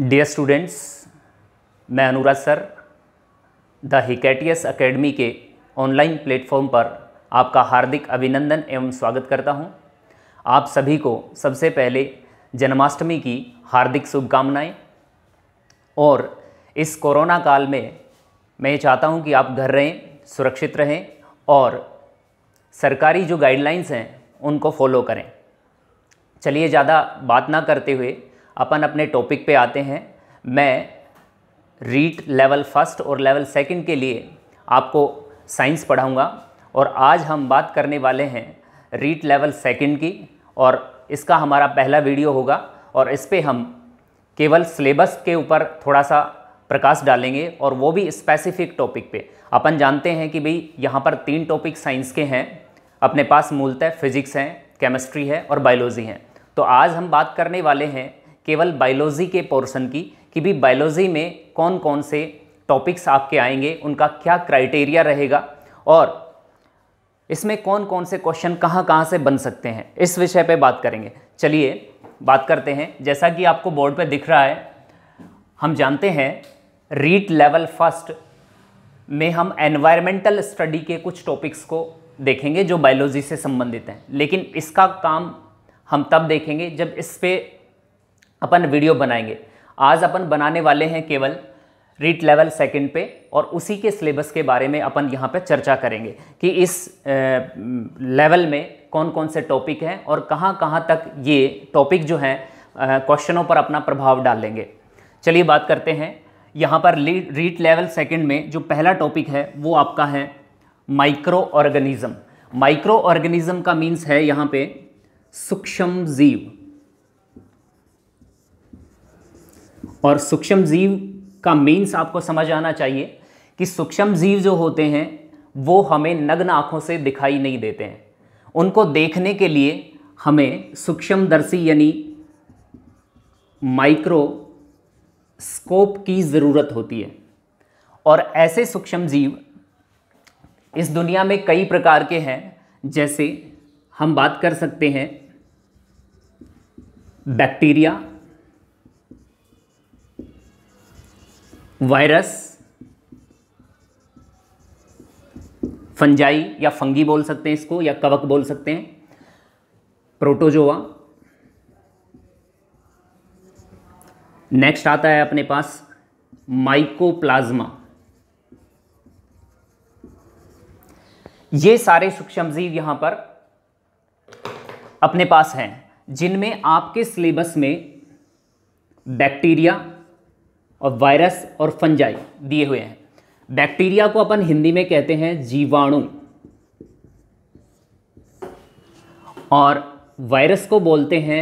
Dear students मैं Anuraj sir the हिकैटियस academy के ऑनलाइन प्लेटफॉर्म पर आपका हार्दिक अभिनंदन एवं स्वागत करता हूं। आप सभी को सबसे पहले जन्माष्टमी की हार्दिक शुभकामनाएं और इस कोरोना काल में मैं चाहता हूं कि आप घर रहें सुरक्षित रहें और सरकारी जो गाइडलाइंस हैं उनको फॉलो करें चलिए ज़्यादा बात ना करते हुए अपन अपने टॉपिक पे आते हैं मैं रीट लेवल फर्स्ट और लेवल सेकंड के लिए आपको साइंस पढ़ाऊँगा और आज हम बात करने वाले हैं रीट लेवल सेकंड की और इसका हमारा पहला वीडियो होगा और इस पर हम केवल सिलेबस के ऊपर थोड़ा सा प्रकाश डालेंगे और वो भी स्पेसिफिक टॉपिक पे अपन जानते हैं कि भाई यहाँ पर तीन टॉपिक साइंस के हैं अपने पास मूलतः फिजिक्स हैं केमिस्ट्री है और बायोलॉजी हैं तो आज हम बात करने वाले हैं केवल बायोलॉजी के पोर्सन की कि भी बायोलॉजी में कौन कौन से टॉपिक्स आपके आएंगे उनका क्या क्राइटेरिया रहेगा और इसमें कौन कौन से क्वेश्चन कहाँ कहाँ से बन सकते हैं इस विषय पर बात करेंगे चलिए बात करते हैं जैसा कि आपको बोर्ड पर दिख रहा है हम जानते हैं रीट लेवल फर्स्ट में हम एनवायरमेंटल स्टडी के कुछ टॉपिक्स को देखेंगे जो बायोलॉजी से संबंधित हैं लेकिन इसका काम हम तब देखेंगे जब इस पर अपन वीडियो बनाएंगे आज अपन बनाने वाले हैं केवल रीट लेवल सेकंड पे और उसी के सिलेबस के बारे में अपन यहाँ पे चर्चा करेंगे कि इस लेवल में कौन कौन से टॉपिक हैं और कहाँ कहाँ तक ये टॉपिक जो हैं क्वेश्चनों पर अपना प्रभाव डालेंगे चलिए बात करते हैं यहाँ पर रीट लेवल सेकंड में जो पहला टॉपिक है वो आपका है माइक्रो ऑर्गेनिज्म माइक्रो ऑर्गेनिज्म का मीन्स है यहाँ पे सूक्ष्म जीव और सूक्ष्म जीव का मीन्स आपको समझ आना चाहिए कि सूक्ष्म जीव जो होते हैं वो हमें नग्न आँखों से दिखाई नहीं देते हैं उनको देखने के लिए हमें सूक्ष्मदर्शी यानी माइक्रोस्कोप की ज़रूरत होती है और ऐसे सूक्ष्म जीव इस दुनिया में कई प्रकार के हैं जैसे हम बात कर सकते हैं बैक्टीरिया वायरस फंजाई या फंगी बोल सकते हैं इसको या कवक बोल सकते हैं प्रोटोजोआ नेक्स्ट आता है अपने पास माइकोप्लाज्मा ये सारे सूक्ष्म जीव यहां पर अपने पास हैं जिनमें आपके सिलेबस में बैक्टीरिया और वायरस और फंजाई दिए हुए हैं बैक्टीरिया को अपन हिंदी में कहते हैं जीवाणु और वायरस को बोलते हैं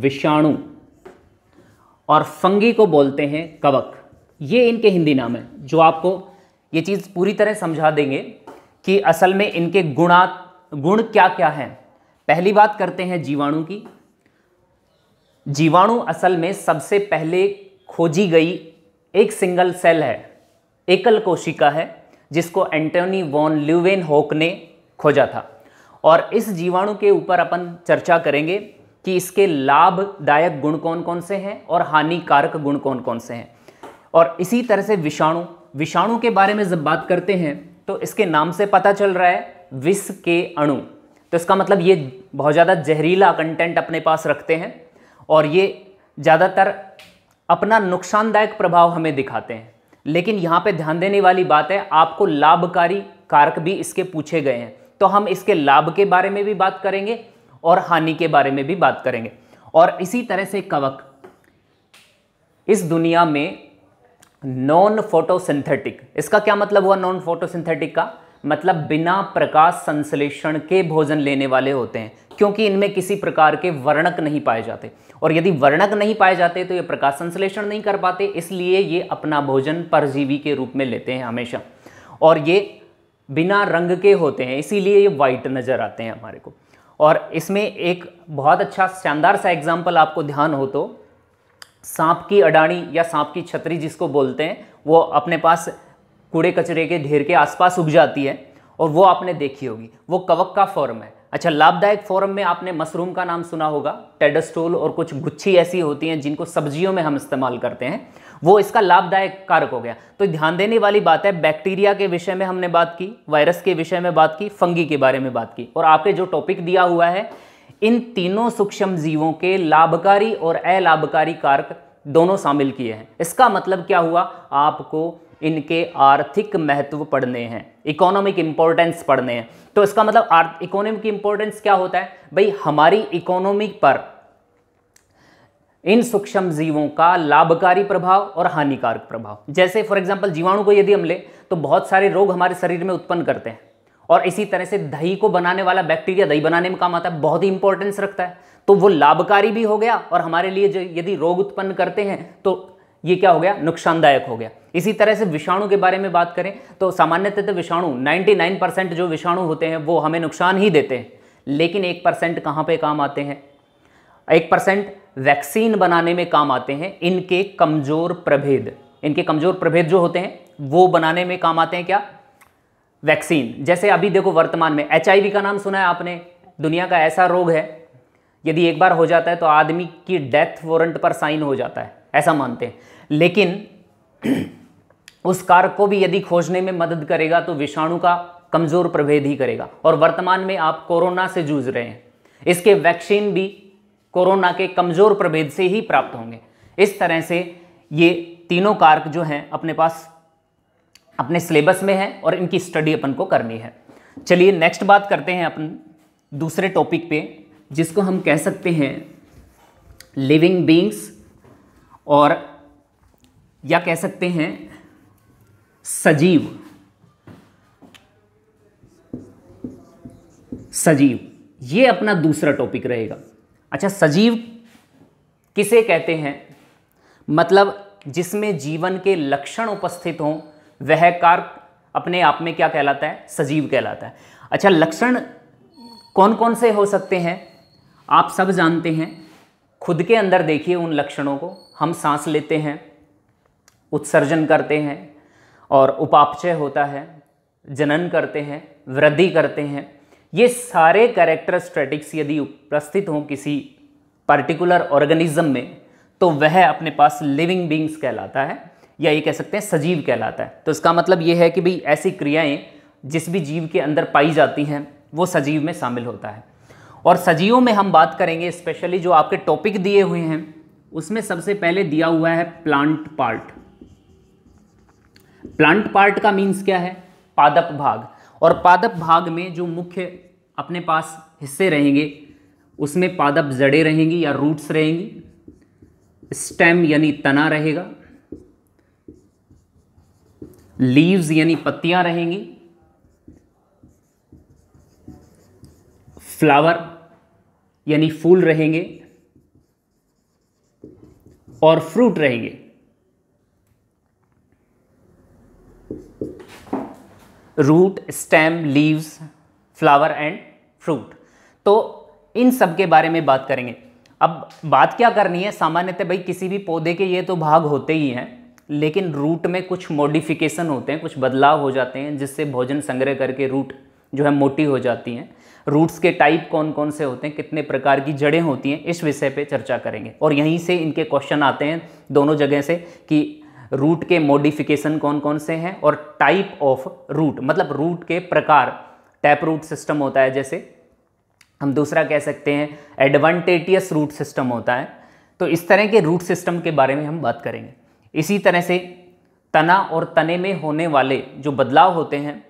विषाणु और फंगी को बोलते हैं कवक ये इनके हिंदी नाम है जो आपको ये चीज़ पूरी तरह समझा देंगे कि असल में इनके गुणा गुण क्या क्या हैं पहली बात करते हैं जीवाणु की जीवाणु असल में सबसे पहले खोजी गई एक सिंगल सेल है एकल कोशिका है जिसको एंटोनी वॉन ल्यूवेन होक ने खोजा था और इस जीवाणु के ऊपर अपन चर्चा करेंगे कि इसके लाभदायक गुण कौन कौन से हैं और हानिकारक गुण कौन कौन से हैं और इसी तरह से विषाणु विषाणु के बारे में जब बात करते हैं तो इसके नाम से पता चल रहा है विष के अणु तो इसका मतलब ये बहुत ज़्यादा जहरीला कंटेंट अपने पास रखते हैं और ये ज़्यादातर अपना नुकसानदायक प्रभाव हमें दिखाते हैं लेकिन यहाँ पे ध्यान देने वाली बात है आपको लाभकारी कारक भी इसके पूछे गए हैं तो हम इसके लाभ के बारे में भी बात करेंगे और हानि के बारे में भी बात करेंगे और इसी तरह से कवक इस दुनिया में नॉन फोटोसिंथेटिक इसका क्या मतलब हुआ नॉन फोटोसिंथेटिक का मतलब बिना प्रकाश संश्लेषण के भोजन लेने वाले होते हैं क्योंकि इनमें किसी प्रकार के वर्णक नहीं पाए जाते और यदि वर्णक नहीं पाए जाते तो ये प्रकाश संश्लेषण नहीं कर पाते इसलिए ये अपना भोजन परजीवी के रूप में लेते हैं हमेशा और ये बिना रंग के होते हैं इसीलिए ये वाइट नज़र आते हैं हमारे को और इसमें एक बहुत अच्छा शानदार सा एग्जाम्पल आपको ध्यान हो तो सांप की अडाणी या सांप की छतरी जिसको बोलते हैं वो अपने पास कूड़े कचरे के ढेर के आसपास उग जाती है और वो आपने देखी होगी वो कवक का फॉर्म है अच्छा लाभदायक फॉर्म में आपने मशरूम का नाम सुना होगा टेडस्टोल और कुछ गुच्छी ऐसी होती हैं जिनको सब्जियों में हम इस्तेमाल करते हैं वो इसका लाभदायक कारक हो गया तो ध्यान देने वाली बात है बैक्टीरिया के विषय में हमने बात की वायरस के विषय में बात की फंगी के बारे में बात की और आपके जो टॉपिक दिया हुआ है इन तीनों सूक्ष्म जीवों के लाभकारी और अलाभकारी कारक दोनों शामिल किए हैं इसका मतलब क्या हुआ आपको इनके आर्थिक महत्व पढ़ने हैं इकोनॉमिक इंपॉर्टेंस पढ़ने हैं तो इसका मतलब इकोनॉमिक इंपॉर्टेंस क्या होता है भाई हमारी इकोनॉमी पर इन सूक्ष्म जीवों का लाभकारी प्रभाव और हानिकारक प्रभाव जैसे फॉर एग्जाम्पल जीवाणु को यदि हम ले तो बहुत सारे रोग हमारे शरीर में उत्पन्न करते हैं और इसी तरह से दही को बनाने वाला बैक्टीरिया दही बनाने में काम आता है बहुत ही इंपॉर्टेंस रखता है तो वो लाभकारी भी हो गया और हमारे लिए जो यदि रोग उत्पन्न करते हैं तो ये क्या हो गया नुकसानदायक हो गया इसी तरह से विषाणु के बारे में बात करें तो सामान्यतः तो विषाणु 99 परसेंट जो विषाणु होते हैं वो हमें नुकसान ही देते हैं लेकिन एक परसेंट कहाँ पर काम आते हैं एक परसेंट वैक्सीन बनाने में काम आते हैं इनके कमज़ोर प्रभेद इनके कमज़ोर प्रभेद जो होते हैं वो बनाने में काम आते हैं क्या वैक्सीन जैसे अभी देखो वर्तमान में एच का नाम सुना है आपने दुनिया का ऐसा रोग है यदि एक बार हो जाता है तो आदमी की डेथ वारंट पर साइन हो जाता है ऐसा मानते हैं लेकिन उस कारक को भी यदि खोजने में मदद करेगा तो विषाणु का कमज़ोर प्रभेद ही करेगा और वर्तमान में आप कोरोना से जूझ रहे हैं इसके वैक्सीन भी कोरोना के कमज़ोर प्रभेद से ही प्राप्त होंगे इस तरह से ये तीनों कारक जो हैं अपने पास अपने सिलेबस में है और इनकी स्टडी अपन को करनी है चलिए नेक्स्ट बात करते हैं अपन दूसरे टॉपिक पे जिसको हम कह सकते हैं लिविंग बींग्स और या कह सकते हैं सजीव सजीव ये अपना दूसरा टॉपिक रहेगा अच्छा सजीव किसे कहते हैं मतलब जिसमें जीवन के लक्षण उपस्थित हों वह कार्य अपने आप में क्या कहलाता है सजीव कहलाता है अच्छा लक्षण कौन कौन से हो सकते हैं आप सब जानते हैं खुद के अंदर देखिए उन लक्षणों को हम सांस लेते हैं उत्सर्जन करते हैं और उपापचय होता है जनन करते हैं वृद्धि करते हैं ये सारे कैरेक्टर स्ट्रेटिक्स यदि उपस्थित हों किसी पर्टिकुलर ऑर्गेनिज्म में तो वह अपने पास लिविंग बींग्स कहलाता है या ये कह सकते हैं सजीव कहलाता है तो इसका मतलब ये है कि भाई ऐसी क्रियाएं जिस भी जीव के अंदर पाई जाती हैं वो सजीव में शामिल होता है और सजीवों में हम बात करेंगे स्पेशली जो आपके टॉपिक दिए हुए हैं उसमें सबसे पहले दिया हुआ है प्लांट पार्ट प्लांट पार्ट का मीन्स क्या है पादप भाग और पादप भाग में जो मुख्य अपने पास हिस्से रहेंगे उसमें पादप जड़े रहेंगी या रूट्स रहेंगी स्टेम यानी तना रहेगा लीव्स यानी पत्तियां रहेंगी फ्लावर यानी फूल रहेंगे और फ्रूट रहेंगे root stem leaves flower and fruit तो इन सब के बारे में बात करेंगे अब बात क्या करनी है सामान्यतः भाई किसी भी पौधे के ये तो भाग होते ही हैं लेकिन रूट में कुछ मॉडिफिकेशन होते हैं कुछ बदलाव हो जाते हैं जिससे भोजन संग्रह करके रूट जो है मोटी हो जाती हैं रूट्स के टाइप कौन कौन से होते हैं कितने प्रकार की जड़ें होती हैं इस विषय पे चर्चा करेंगे और यहीं से इनके क्वेश्चन आते हैं दोनों जगह से कि रूट के मॉडिफिकेशन कौन कौन से हैं और टाइप ऑफ रूट मतलब रूट के प्रकार टैप रूट सिस्टम होता है जैसे हम दूसरा कह सकते हैं एडवांटेटियस रूट सिस्टम होता है तो इस तरह के रूट सिस्टम के बारे में हम बात करेंगे इसी तरह से तना और तने में होने वाले जो बदलाव होते हैं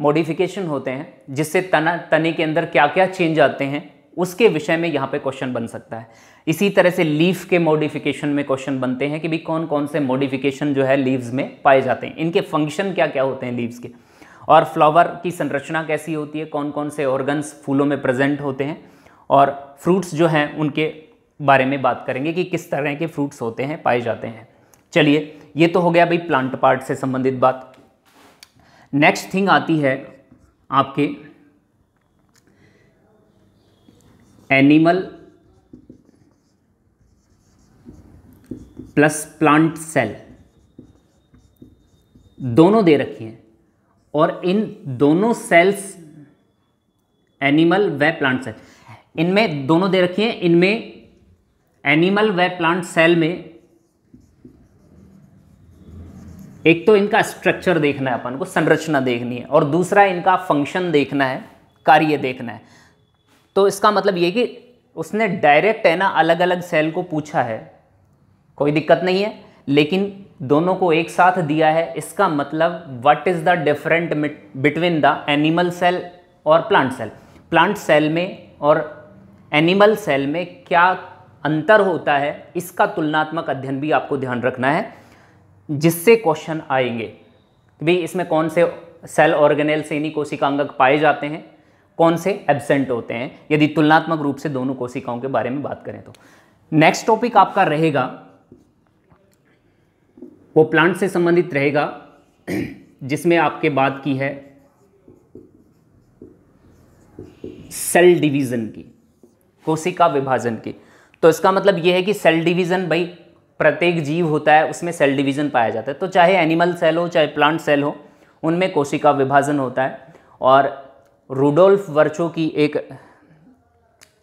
मॉडिफिकेशन होते हैं जिससे तना तने के अंदर क्या क्या चेंज आते हैं उसके विषय में यहाँ पे क्वेश्चन बन सकता है इसी तरह से लीफ के मॉडिफिकेशन में क्वेश्चन बनते हैं कि भाई कौन कौन से मॉडिफिकेशन जो है लीव्स में पाए जाते हैं इनके फंक्शन क्या क्या होते हैं लीव्स के और फ्लावर की संरचना कैसी होती है कौन कौन से ऑर्गन्स फूलों में प्रेजेंट होते हैं और फ्रूट्स जो हैं उनके बारे में बात करेंगे कि किस तरह के फ्रूट्स होते हैं पाए जाते हैं चलिए ये तो हो गया भाई प्लांट पार्ट से संबंधित बात नेक्स्ट थिंग आती है आपके एनिमल प्लस प्लांट सेल दोनों दे रखी हैं और इन दोनों सेल्स एनिमल व प्लांट सेल इनमें दोनों दे रखी हैं इनमें एनिमल व प्लांट सेल में एक तो इनका स्ट्रक्चर देखना है अपन को संरचना देखनी है और दूसरा इनका फंक्शन देखना है कार्य देखना है तो इसका मतलब ये कि उसने डायरेक्ट है ना अलग अलग सेल को पूछा है कोई दिक्कत नहीं है लेकिन दोनों को एक साथ दिया है इसका मतलब what is the different between the animal cell और प्लांट सेल प्लांट सेल में और एनिमल सेल में क्या अंतर होता है इसका तुलनात्मक अध्ययन भी आपको ध्यान रखना है जिससे क्वेश्चन आएंगे तो भाई इसमें कौन से सेल ऑर्गेनेल से इन्हीं कोशिकांगक पाए जाते हैं कौन से एबसेंट होते हैं यदि तुलनात्मक रूप से दोनों कोशिकाओं के बारे में बात करें तो नेक्स्ट टॉपिक आपका रहेगा वो प्लांट से संबंधित रहेगा जिसमें आपके बात की है सेल डिवीजन की कोशिका विभाजन की तो इसका मतलब यह है कि सेल डिवीजन भाई प्रत्येक जीव होता है उसमें सेल डिवीज़न पाया जाता है तो चाहे एनिमल सेल हो चाहे प्लांट सेल हो उनमें कोशिका विभाजन होता है और रूडोल्फ वर्चो की एक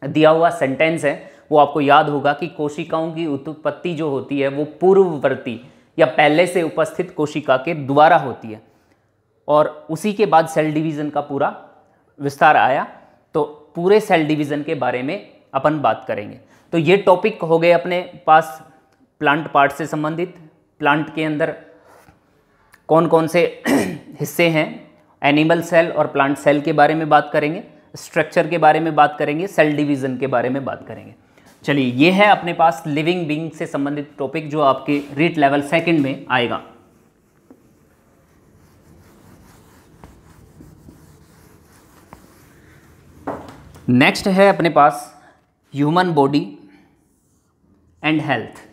दिया हुआ सेंटेंस है वो आपको याद होगा कि कोशिकाओं की उत्पत्ति जो होती है वो पूर्ववर्ती या पहले से उपस्थित कोशिका के द्वारा होती है और उसी के बाद सेल डिवीज़न का पूरा विस्तार आया तो पूरे सेल डिवीज़न के बारे में अपन बात करेंगे तो ये टॉपिक हो गए अपने पास प्लांट पार्ट से संबंधित प्लांट के अंदर कौन कौन से हिस्से हैं एनिमल सेल और प्लांट सेल के बारे में बात करेंगे स्ट्रक्चर के बारे में बात करेंगे सेल डिवीज़न के बारे में बात करेंगे चलिए ये है अपने पास लिविंग बींग से संबंधित टॉपिक जो आपके रीट लेवल सेकंड में आएगा नेक्स्ट है अपने पास ह्यूमन बॉडी एंड हेल्थ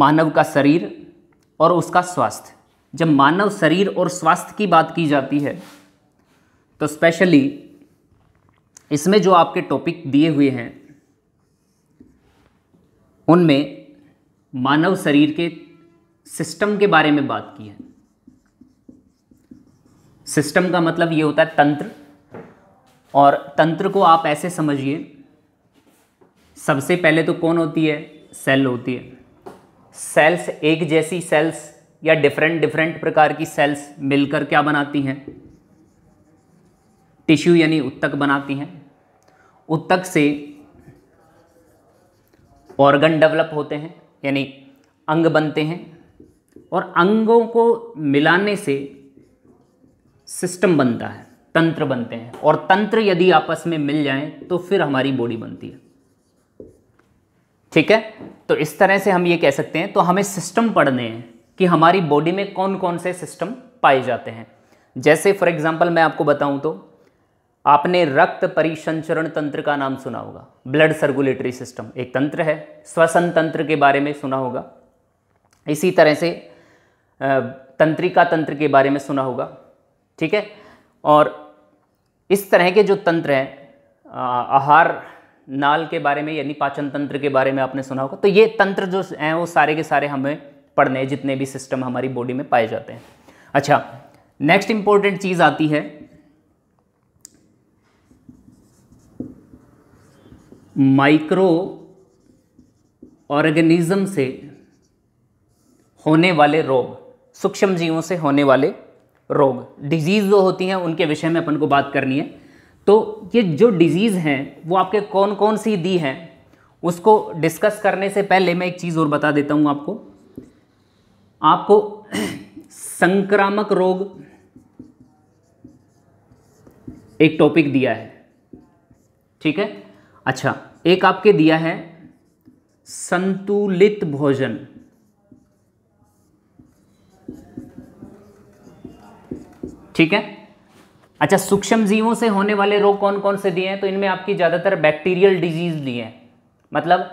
मानव का शरीर और उसका स्वास्थ्य जब मानव शरीर और स्वास्थ्य की बात की जाती है तो स्पेशली इसमें जो आपके टॉपिक दिए हुए हैं उनमें मानव शरीर के सिस्टम के बारे में बात की है सिस्टम का मतलब ये होता है तंत्र और तंत्र को आप ऐसे समझिए सबसे पहले तो कौन होती है सेल होती है सेल्स एक जैसी सेल्स या डिफरेंट डिफरेंट प्रकार की सेल्स मिलकर क्या बनाती हैं टिश्यू यानी उत्तक बनाती हैं उत्तक से ऑर्गन डेवलप होते हैं यानी अंग बनते हैं और अंगों को मिलाने से सिस्टम बनता है तंत्र बनते हैं और तंत्र यदि आपस में मिल जाएं तो फिर हमारी बॉडी बनती है ठीक है तो इस तरह से हम ये कह सकते हैं तो हमें सिस्टम पढ़ने हैं कि हमारी बॉडी में कौन कौन से सिस्टम पाए जाते हैं जैसे फॉर एग्जांपल मैं आपको बताऊं तो आपने रक्त परिसंचरण तंत्र का नाम सुना होगा ब्लड सर्कुलेटरी सिस्टम एक तंत्र है श्वसन तंत्र के बारे में सुना होगा इसी तरह से तंत्रिका तंत्र के बारे में सुना होगा ठीक है और इस तरह के जो तंत्र हैं आहार नाल के बारे में यानी पाचन तंत्र के बारे में आपने सुना होगा तो ये तंत्र जो हैं वो सारे के सारे हमें पढ़ने हैं जितने भी सिस्टम हमारी बॉडी में पाए जाते हैं अच्छा नेक्स्ट इंपॉर्टेंट चीज़ आती है माइक्रो ऑर्गेनिज्म से होने वाले रोग सूक्ष्म जीवों से होने वाले रोग डिजीज़ जो होती हैं उनके विषय में अपन को बात करनी है तो ये जो डिजीज़ हैं वो आपके कौन कौन सी दी हैं उसको डिस्कस करने से पहले मैं एक चीज़ और बता देता हूँ आपको आपको संक्रामक रोग एक टॉपिक दिया है ठीक है अच्छा एक आपके दिया है संतुलित भोजन ठीक है अच्छा सूक्ष्म जीवों से होने वाले रोग कौन कौन से दिए हैं तो इनमें आपकी ज़्यादातर बैक्टीरियल डिजीज दिए हैं मतलब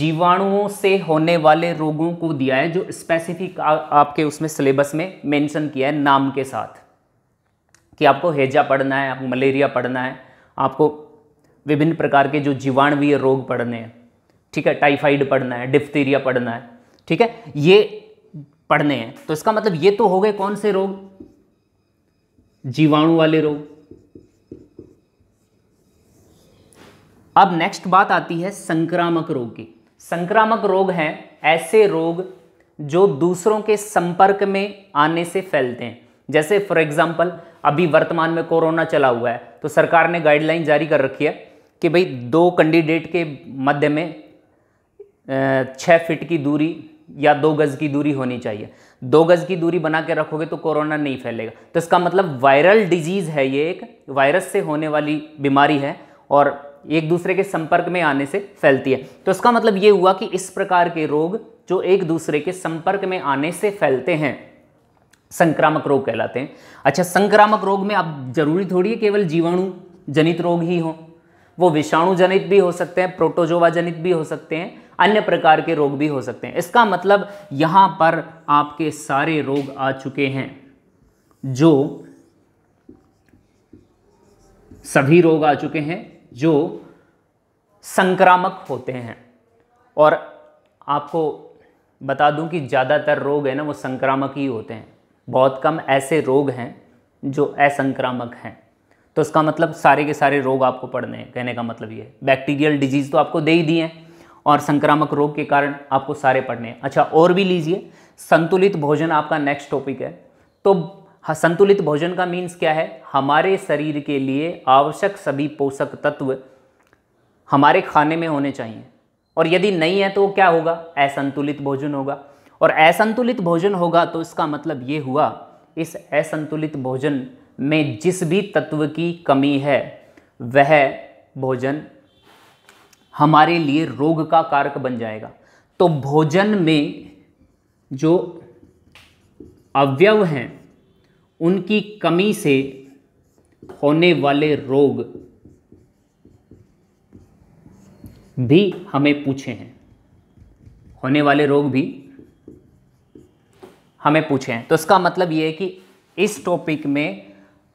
जीवाणुओं से होने वाले रोगों को दिया है जो स्पेसिफिक आपके उसमें सिलेबस में मेंशन किया है नाम के साथ कि आपको हेजा पढ़ना है आपको मलेरिया पढ़ना है आपको विभिन्न प्रकार के जो जीवाणुवीय रोग पढ़ने हैं ठीक है टाइफाइड पढ़ना है डिफ्थीरिया पढ़ना है ठीक है ये पढ़ने हैं तो इसका मतलब ये तो हो गए कौन से रोग जीवाणु वाले रोग अब नेक्स्ट बात आती है संक्रामक रोग की संक्रामक रोग हैं ऐसे रोग जो दूसरों के संपर्क में आने से फैलते हैं जैसे फॉर एग्जाम्पल अभी वर्तमान में कोरोना चला हुआ है तो सरकार ने गाइडलाइन जारी कर रखी है कि भाई दो कैंडिडेट के मध्य में छः फिट की दूरी या दो गज़ की दूरी होनी चाहिए दो गज़ की दूरी बना के रखोगे तो कोरोना नहीं फैलेगा तो इसका मतलब वायरल डिजीज़ है ये एक वायरस से होने वाली बीमारी है और एक दूसरे के संपर्क में आने से फैलती है तो इसका मतलब ये हुआ कि इस प्रकार के रोग जो एक दूसरे के संपर्क में आने से फैलते हैं संक्रामक रोग कहलाते हैं अच्छा संक्रामक रोग में अब जरूरी थोड़ी है केवल जीवाणु जनित रोग ही हो वो विषाणु जनित भी हो सकते हैं प्रोटोजोवा जनित भी हो सकते हैं अन्य प्रकार के रोग भी हो सकते हैं इसका मतलब यहाँ पर आपके सारे रोग आ चुके हैं जो सभी रोग आ चुके हैं जो संक्रामक होते हैं और आपको बता दूं कि ज़्यादातर रोग है ना वो संक्रामक ही होते हैं बहुत कम ऐसे रोग हैं जो असंक्रामक हैं तो इसका मतलब सारे के सारे रोग आपको पढ़ने हैं कहने का मतलब ये है बैक्टीरियल डिजीज़ तो आपको दे ही दिए हैं और संक्रामक रोग के कारण आपको सारे पढ़ने हैं अच्छा और भी लीजिए संतुलित भोजन आपका नेक्स्ट टॉपिक है तो हाँ, संतुलित भोजन का मीन्स क्या है हमारे शरीर के लिए आवश्यक सभी पोषक तत्व हमारे खाने में होने चाहिए और यदि नहीं है तो क्या होगा असंतुलित भोजन होगा और असंतुलित भोजन होगा तो इसका मतलब ये हुआ इस असंतुलित भोजन में जिस भी तत्व की कमी है वह भोजन हमारे लिए रोग का कारक बन जाएगा तो भोजन में जो अवयव हैं उनकी कमी से होने वाले रोग भी हमें पूछे हैं होने वाले रोग भी हमें पूछे हैं तो इसका मतलब ये है कि इस टॉपिक में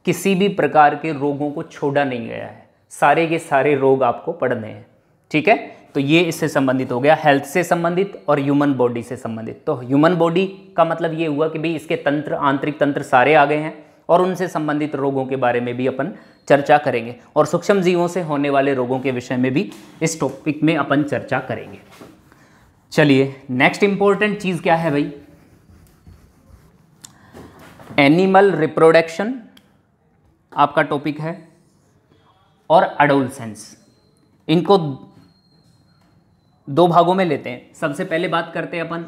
किसी भी प्रकार के रोगों को छोड़ा नहीं गया है सारे के सारे रोग आपको पढ़ने हैं ठीक है तो ये इससे संबंधित हो गया हेल्थ से संबंधित और ह्यूमन बॉडी से संबंधित तो ह्यूमन बॉडी का मतलब ये हुआ कि भाई इसके तंत्र आंतरिक तंत्र सारे आ गए हैं और उनसे संबंधित रोगों के बारे में भी अपन चर्चा करेंगे और सूक्ष्म जीवों से होने वाले रोगों के विषय में भी इस टॉपिक में अपन चर्चा करेंगे चलिए नेक्स्ट इंपॉर्टेंट चीज़ क्या है भाई एनिमल रिप्रोडक्शन आपका टॉपिक है और अडोलसेंस इनको दो भागों में लेते हैं सबसे पहले बात करते हैं अपन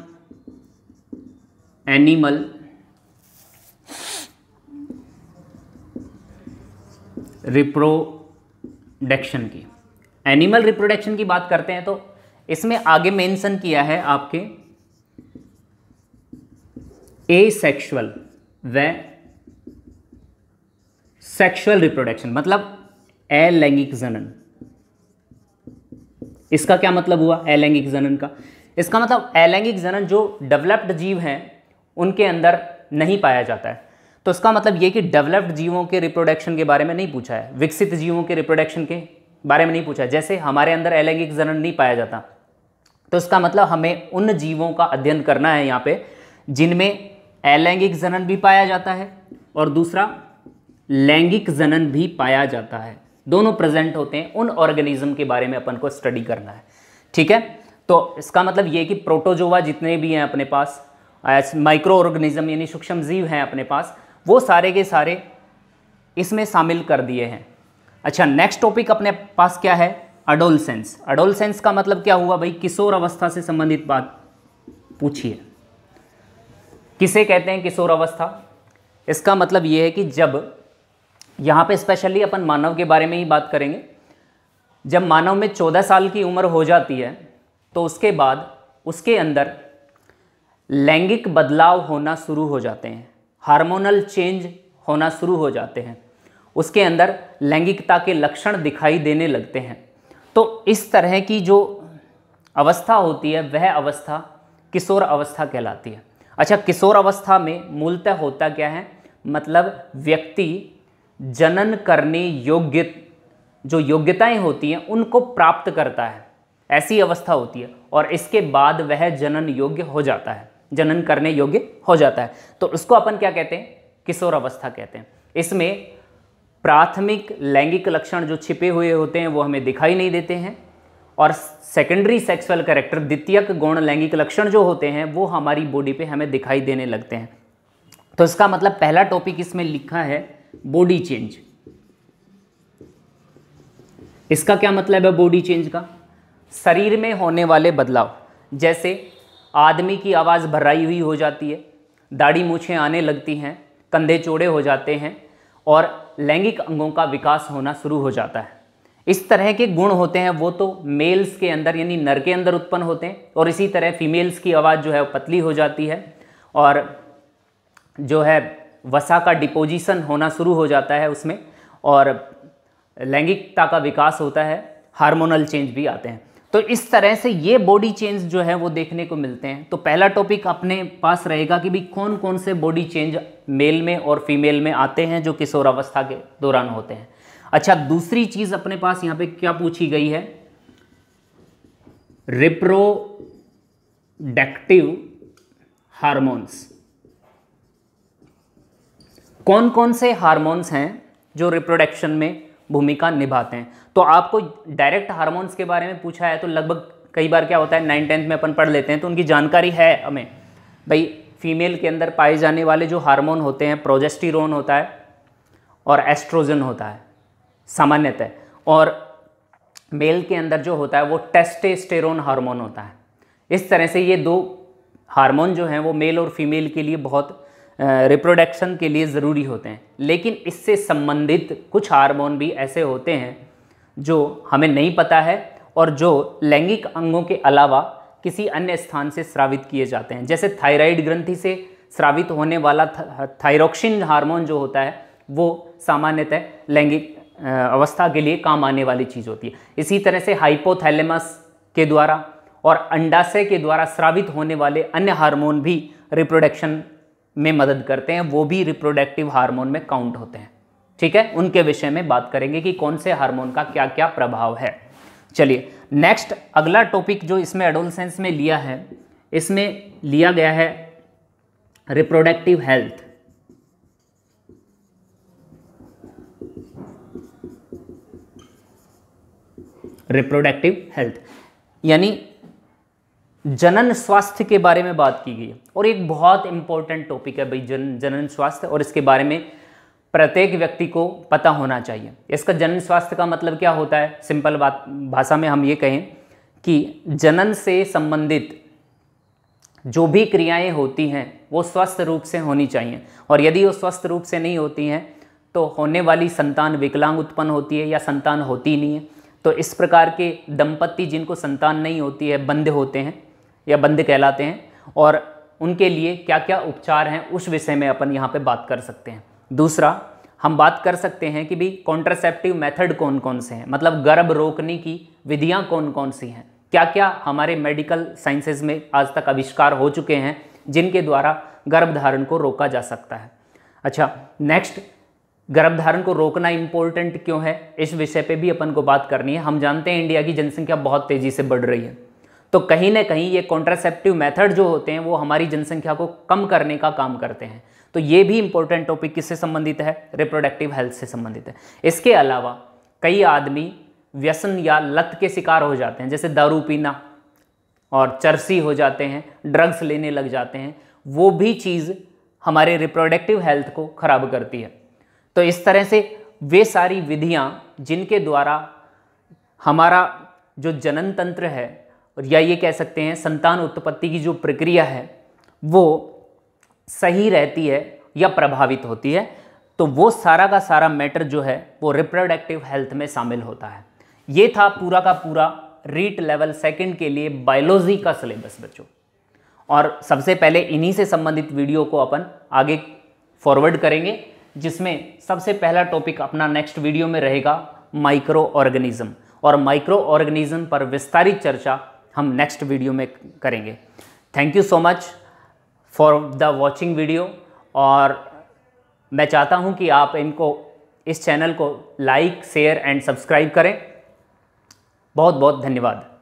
एनिमल रिप्रोडक्शन की एनिमल रिप्रोडक्शन की बात करते हैं तो इसमें आगे मेंशन किया है आपके ए सेक्शुअल व सेक्शुअल रिप्रोडक्शन मतलब अलैंगिक जनन इसका क्या मतलब हुआ अलैंगिक जनन का इसका मतलब अलैंगिक जनन जो डेवलप्ड जीव हैं उनके अंदर नहीं पाया जाता है तो इसका मतलब ये कि डेवलप्ड जीवों के रिप्रोडक्शन के बारे में नहीं पूछा है विकसित जीवों के रिप्रोडक्शन के बारे में नहीं पूछा है जैसे हमारे अंदर अलैंगिक जनन नहीं पाया जाता तो इसका मतलब हमें उन जीवों का अध्ययन करना है यहाँ पे जिनमें अलैंगिक जनन भी पाया जाता है और दूसरा लैंगिक जनन भी पाया जाता है दोनों प्रेजेंट होते हैं उन ऑर्गेनिज्म के बारे में अपन को स्टडी करना है ठीक है तो इसका मतलब ये कि प्रोटोजोवा जितने भी हैं अपने पास माइक्रो ऑर्गेनिज्म यानी सूक्ष्म जीव हैं अपने पास वो सारे के सारे इसमें शामिल कर दिए हैं अच्छा नेक्स्ट टॉपिक अपने पास क्या है अडोलसेंस अडोलसेंस का मतलब क्या हुआ भाई किशोर अवस्था से संबंधित बात पूछिए किसे कहते हैं किशोर अवस्था इसका मतलब यह है कि जब यहाँ पे स्पेशली अपन मानव के बारे में ही बात करेंगे जब मानव में चौदह साल की उम्र हो जाती है तो उसके बाद उसके अंदर लैंगिक बदलाव होना शुरू हो जाते हैं हार्मोनल चेंज होना शुरू हो जाते हैं उसके अंदर लैंगिकता के लक्षण दिखाई देने लगते हैं तो इस तरह की जो अवस्था होती है वह अवस्था किशोर अवस्था कहलाती है अच्छा किशोर अवस्था में मूलतः होता क्या है मतलब व्यक्ति जनन करने योग्य जो योग्यताएं होती हैं उनको प्राप्त करता है ऐसी अवस्था होती है और इसके बाद वह जनन योग्य हो जाता है जनन करने योग्य हो जाता है तो उसको अपन क्या कहते हैं किशोर अवस्था कहते हैं इसमें प्राथमिक लैंगिक लक्षण जो छिपे हुए होते हैं वो हमें दिखाई नहीं देते हैं और सेकेंडरी सेक्सुअल करेक्टर द्वितीयक गौण लैंगिक लक्षण जो होते हैं वो हमारी बॉडी पे हमें दिखाई देने लगते हैं तो इसका मतलब पहला टॉपिक इसमें लिखा है बॉडी चेंज इसका क्या मतलब है बॉडी चेंज का शरीर में होने वाले बदलाव जैसे आदमी की आवाज़ भराई हुई हो जाती है दाढ़ी मूछें आने लगती हैं कंधे चौड़े हो जाते हैं और लैंगिक अंगों का विकास होना शुरू हो जाता है इस तरह के गुण होते हैं वो तो मेल्स के अंदर यानी नर के अंदर उत्पन्न होते हैं और इसी तरह फीमेल्स की आवाज़ जो है वो पतली हो जाती है और जो है वसा का डिपोजिशन होना शुरू हो जाता है उसमें और लैंगिकता का विकास होता है हार्मोनल चेंज भी आते हैं तो इस तरह से ये बॉडी चेंज जो है वो देखने को मिलते हैं तो पहला टॉपिक अपने पास रहेगा कि भाई कौन कौन से बॉडी चेंज मेल में और फीमेल में आते हैं जो किशोरावस्था के दौरान होते हैं अच्छा दूसरी चीज़ अपने पास यहाँ पे क्या पूछी गई है रिप्रोडक्टिव हार्मोन्स कौन कौन से हार्मोन्स हैं जो रिप्रोडक्शन में भूमिका निभाते हैं तो आपको डायरेक्ट हार्मोन्स के बारे में पूछा है तो लगभग कई बार क्या होता है नाइन टेंथ में अपन पढ़ लेते हैं तो उनकी जानकारी है हमें भाई फीमेल के अंदर पाए जाने वाले जो हार्मोन होते हैं प्रोजेस्टिरोन होता है और एस्ट्रोजन होता है सामान्यतः और मेल के अंदर जो होता है वो टेस्टेस्टेरोन हार्मोन होता है इस तरह से ये दो हार्मोन जो हैं वो मेल और फीमेल के लिए बहुत रिप्रोडक्शन के लिए ज़रूरी होते हैं लेकिन इससे संबंधित कुछ हार्मोन भी ऐसे होते हैं जो हमें नहीं पता है और जो लैंगिक अंगों के अलावा किसी अन्य स्थान से स्रावित किए जाते हैं जैसे थायराइड ग्रंथि से स्रावित होने वाला थायरोक्सिन हार्मोन जो होता है वो सामान्यतः लैंगिक अवस्था के लिए काम आने वाली चीज़ होती है इसी तरह से हाइपोथैलेमस के द्वारा और अंडाशय के द्वारा स्रावित होने वाले अन्य हार्मोन भी रिप्रोडक्शन में मदद करते हैं वो भी रिप्रोडक्टिव हार्मोन में काउंट होते हैं ठीक है उनके विषय में बात करेंगे कि कौन से हार्मोन का क्या क्या प्रभाव है चलिए नेक्स्ट अगला टॉपिक जो इसमें एडोलसेंस में लिया है इसमें लिया गया है रिप्रोडक्टिव हेल्थ रिप्रोडक्टिव हेल्थ यानी जनन स्वास्थ्य के बारे में बात की गई और एक बहुत इंपॉर्टेंट टॉपिक है भाई जन जनन स्वास्थ्य और इसके बारे में प्रत्येक व्यक्ति को पता होना चाहिए इसका जनन स्वास्थ्य का मतलब क्या होता है सिंपल बात भाषा में हम ये कहें कि जनन से संबंधित जो भी क्रियाएं होती हैं वो स्वस्थ रूप से होनी चाहिए और यदि वो स्वस्थ रूप से नहीं होती हैं तो होने वाली संतान विकलांग उत्पन्न होती है या संतान होती नहीं है तो इस प्रकार के दंपत्ति जिनको संतान नहीं होती है बंद होते हैं या बंद कहलाते हैं और उनके लिए क्या क्या उपचार हैं उस विषय में अपन यहाँ पे बात कर सकते हैं दूसरा हम बात कर सकते हैं कि भी कॉन्ट्रासेप्टिव मेथड कौन कौन से हैं मतलब गर्भ रोकने की विधियाँ कौन कौन सी हैं क्या क्या हमारे मेडिकल साइंसेज में आज तक आविष्कार हो चुके हैं जिनके द्वारा गर्भधारण को रोका जा सकता है अच्छा नेक्स्ट गर्भधारण को रोकना इम्पोर्टेंट क्यों है इस विषय पे भी अपन को बात करनी है हम जानते हैं इंडिया की जनसंख्या बहुत तेज़ी से बढ़ रही है तो कहीं ना कहीं ये कॉन्ट्रासेप्टिव मेथड जो होते हैं वो हमारी जनसंख्या को कम करने का काम करते हैं तो ये भी इंपॉर्टेंट टॉपिक किससे संबंधित है रिप्रोडक्टिव हेल्थ से संबंधित है इसके अलावा कई आदमी व्यसन या लत के शिकार हो जाते हैं जैसे दारू पीना और चर्सी हो जाते हैं ड्रग्स लेने लग जाते हैं वो भी चीज़ हमारे रिप्रोडक्टिव हेल्थ को ख़राब करती है तो इस तरह से वे सारी विधियाँ जिनके द्वारा हमारा जो जनन तंत्र है और या ये कह सकते हैं संतान उत्पत्ति की जो प्रक्रिया है वो सही रहती है या प्रभावित होती है तो वो सारा का सारा मैटर जो है वो रिप्रोडक्टिव हेल्थ में शामिल होता है ये था पूरा का पूरा रीट लेवल सेकंड के लिए बायोलॉजी का सिलेबस बच्चों और सबसे पहले इन्हीं से संबंधित वीडियो को अपन आगे फॉरवर्ड करेंगे जिसमें सबसे पहला टॉपिक अपना नेक्स्ट वीडियो में रहेगा माइक्रो ऑर्गेनिज्म और माइक्रो ऑर्गेनिज्म पर विस्तारित चर्चा हम नेक्स्ट वीडियो में करेंगे thank you so much for the watching video और मैं चाहता हूँ कि आप इनको इस चैनल को लाइक शेयर एंड सब्सक्राइब करें बहुत बहुत धन्यवाद